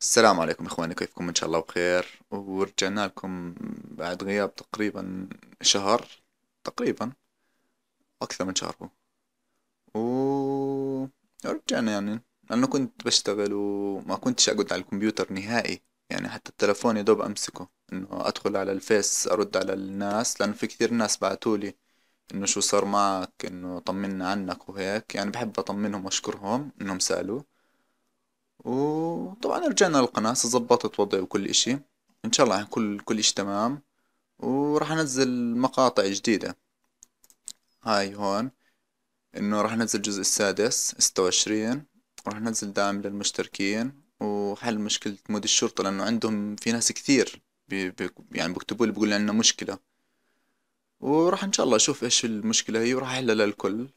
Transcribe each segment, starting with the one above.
السلام عليكم اخواني كيفكم ان شاء الله بخير ورجعنا لكم بعد غياب تقريبا شهر تقريبا اكثر من شهر هو و ورجعنا يعني لانه كنت بشتغل وما كنتش اقعد على الكمبيوتر نهائي يعني حتى التلفون يا دوب امسكه انه ادخل على الفيس ارد على الناس لانه في كثير ناس بعتولي انه شو صار معك انه طمنا عنك وهيك يعني بحب اطمنهم واشكرهم انهم سألوا وطبعا رجعنا للقناة ظبطت وضعي وكل اشي ان شاء الله يعني كل كل اشي تمام وراح انزل مقاطع جديدة هاي هون انه راح انزل الجزء السادس ستة وعشرين راح انزل دعم للمشتركين وحل مشكلة مود الشرطة لانه عندهم في ناس كثير بي بي يعني بيكتبوا لي بيقولوا عندنا مشكلة وراح ان شاء الله اشوف ايش المشكلة هي وراح احللها الكل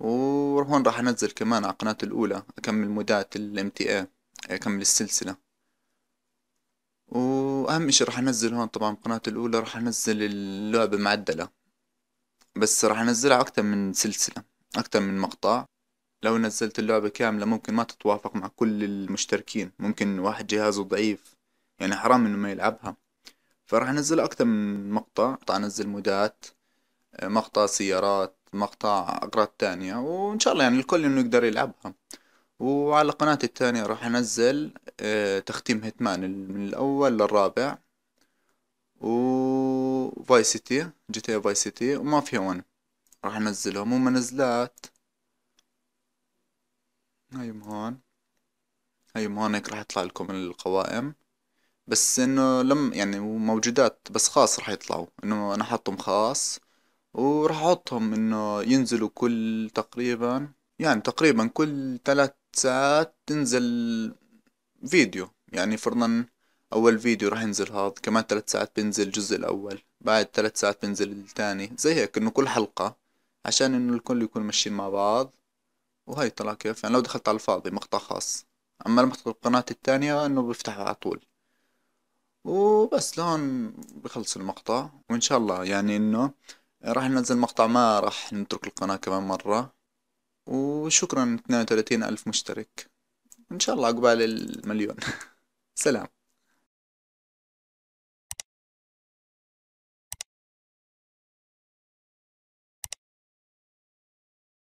وهون راح انزل كمان على قناة الاولى اكمل مودات ال تي إيه، اكمل السلسلة واهم اشي راح انزل هون طبعا بقناة الاولى راح انزل اللعبة معدلة بس راح انزلها اكتر من سلسلة اكتر من مقطع لو نزلت اللعبة كاملة ممكن ما تتوافق مع كل المشتركين ممكن واحد جهازه ضعيف يعني حرام انه ما يلعبها فراح انزل اكثر من مقطع راح انزل مودات مقطع سيارات مقطع اغراض تانية وان شاء الله يعني الكل انه يقدر يلعبها وعلى قناتي التانية راح انزل آه، تختيم هيتمان من الاول للرابع و فاي سيتي جي تي فاي سيتي ومافيا ون راح انزلهم نزلات هاي هون هاي هون هيك راح يطلع لكم القوائم بس انه لم يعني موجودات بس خاص رح يطلعوا انه انا حطهم خاص وراح احطهم انه ينزلوا كل تقريبا يعني تقريبا كل ثلاث ساعات تنزل فيديو يعني فرضا اول فيديو راح ينزل هذا كمان ثلاث ساعات بينزل الجزء الاول بعد ثلاث ساعات بينزل الثاني زي هيك انه كل حلقة عشان انه الكل يكون ماشيين مع بعض وهي طلع كيف يعني لو دخلت على الفاضي مقطع خاص اما المقطع القناة الثانية انه بفتحه على طول وبس لهون بخلص المقطع وان شاء الله يعني انه راح ننزل مقطع ما راح نترك القناة كمان مرة وشكرا 32 ألف مشترك إن شاء الله عقبال المليون سلام